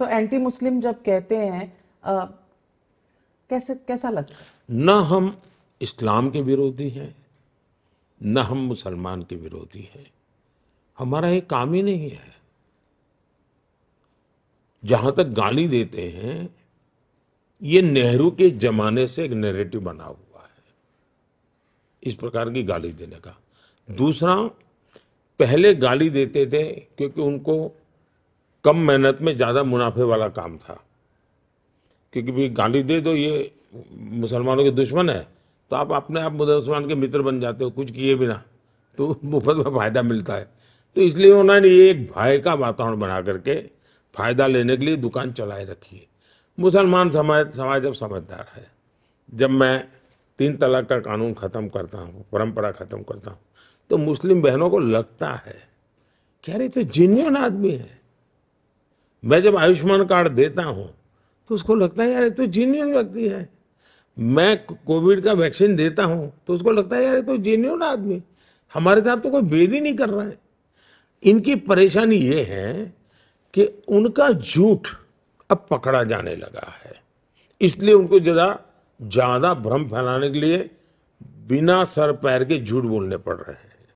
तो anti Muslim जब कहते हैं आ, कैसे कैसा लगता है ना हम इस्लाम के विरोधी हैं ना हम मुसलमान के विरोधी हैं हमारा ये काम ही नहीं है जहां तक गाली देते हैं ये नेहरू के ज़माने से एक नैरेटिव बना हुआ है इस प्रकार की गाली देने का दूसरा पहले गाली देते थे क्योंकि उनको कम मेहनत में ज़्यादा मुनाफे वाला काम था क्योंकि भाई गाली दे दो तो ये मुसलमानों के दुश्मन है तो आप अपने आप मुसलमान के मित्र बन जाते हो कुछ किए बिना तो मुफ्त में फ़ायदा मिलता है तो इसलिए उन्होंने ये एक भय का वातावरण बना करके फ़ायदा लेने के लिए दुकान चलाए रखी है मुसलमान समाज समाज अब समझदार है जब मैं तीन तलाक का कानून ख़त्म करता हूँ परंपरा ख़त्म करता हूँ तो मुस्लिम बहनों को लगता है कह रहे तो जिन्यून आदमी है मैं जब आयुष्मान कार्ड देता हूँ तो उसको लगता है यार ये तो जीन्यून व्यक्ति है मैं कोविड का वैक्सीन देता हूँ तो उसको लगता है यार ये तो जेन्यून आदमी हमारे साथ तो कोई भेद ही नहीं कर रहा है इनकी परेशानी ये है कि उनका झूठ अब पकड़ा जाने लगा है इसलिए उनको ज़्यादा ज़्यादा भ्रम फैलाने के लिए बिना सर पैर के झूठ बोलने पड़ रहे हैं